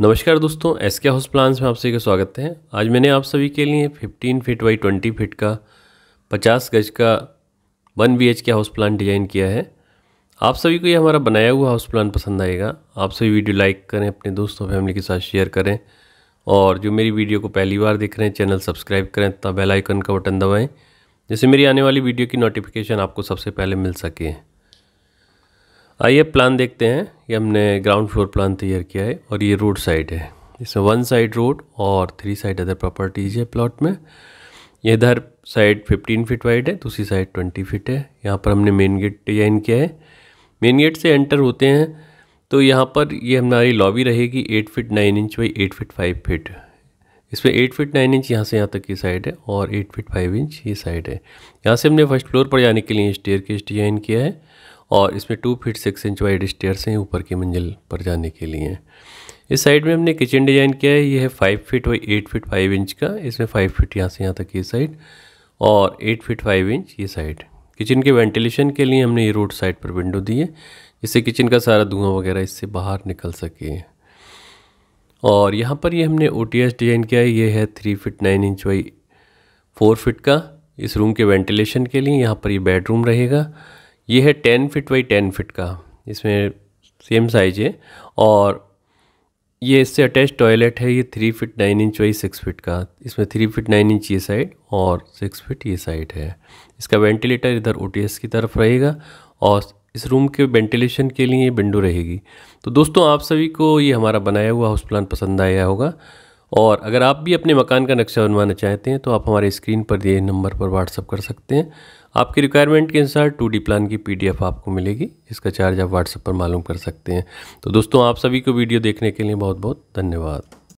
नमस्कार दोस्तों एस के हाउस प्लान्स में आप सभी का स्वागत है आज मैंने आप सभी के लिए 15 फीट बाई 20 फीट का 50 गज का 1 बी के हाउस प्लान डिज़ाइन किया है आप सभी को ये हमारा बनाया हुआ हाउस प्लान पसंद आएगा आप सभी वीडियो लाइक करें अपने दोस्तों फैमिली के साथ शेयर करें और जो मेरी वीडियो को पहली बार देख रहे हैं चैनल सब्सक्राइब करें तथा बेलाइकन का बटन दबाएँ जिससे मेरी आने वाली वीडियो की नोटिफिकेशन आपको सबसे पहले मिल सके आइए प्लान देखते हैं ये हमने ग्राउंड फ्लोर प्लान तैयार किया है और ये रोड साइड है इसमें वन साइड रोड और थ्री साइड अदर प्रॉपर्टीज है प्लॉट में ये इधर साइड 15 फीट वाइड है दूसरी साइड 20 फीट है यहाँ पर हमने मेन गेट डिजाइन किया है मेन गेट से एंटर होते हैं तो यहाँ पर ये हमारी लॉबी रहेगी 8 feet 9 inch by 8 feet 5 feet इसमें 8 फीट 9 इंच यहाँ से यहाँ तक की साइड है और 8 फीट 5 इंच ये साइड है यहाँ से हमने फर्स्ट फ्लोर पर जाने के लिए स्टेयर केस डिजाइन किया है और इसमें two feet six inch wide stairs हैं ऊपर की मंजिल पर जाने के लिए इस साइड में हमने किचन डिज़ाइन किया है ये है five feet by eight feet five inch का इसमें फाइव फीट यहाँ से यहाँ तक ये साइड और एट फीट फाइव इंच ये साइड किचन के वेंटिलेशन के लिए हमने ये रोड साइड पर विंडो दी है जिससे किचन का सारा धुआं वगैरह इससे बाहर निकल सके और यहाँ पर ये हमने ओ डिज़ाइन किया है ये है three feet nine inch by four feet का इस रूम के वेंटिलेशन के लिए यहाँ पर ये बेडरूम रहेगा ये है ten feet by ten feet का इसमें सेम साइज है और ये इससे अटैच टॉयलेट है ये three feet nine inch by six feet का इसमें थ्री फिट नाइन इंच ये साइड और सिक्स फिट ये साइड है इसका वेंटिलेटर इधर ओ की तरफ रहेगा और इस रूम के वेंटिलेशन के लिए विंडो रहेगी तो दोस्तों आप सभी को ये हमारा बनाया हुआ हाउस प्लान पसंद आया होगा और अगर आप भी अपने मकान का नक्शा बनवाना चाहते हैं तो आप हमारे स्क्रीन पर दिए नंबर पर व्हाट्सअप कर सकते हैं आपकी रिक्वायरमेंट के अनुसार two D plan copy आपको मिलेगी इसका चार्ज आप व्हाट्सएप पर मालूम कर सकते हैं तो दोस्तों आप सभी को वीडियो देखने के लिए बहुत बहुत धन्यवाद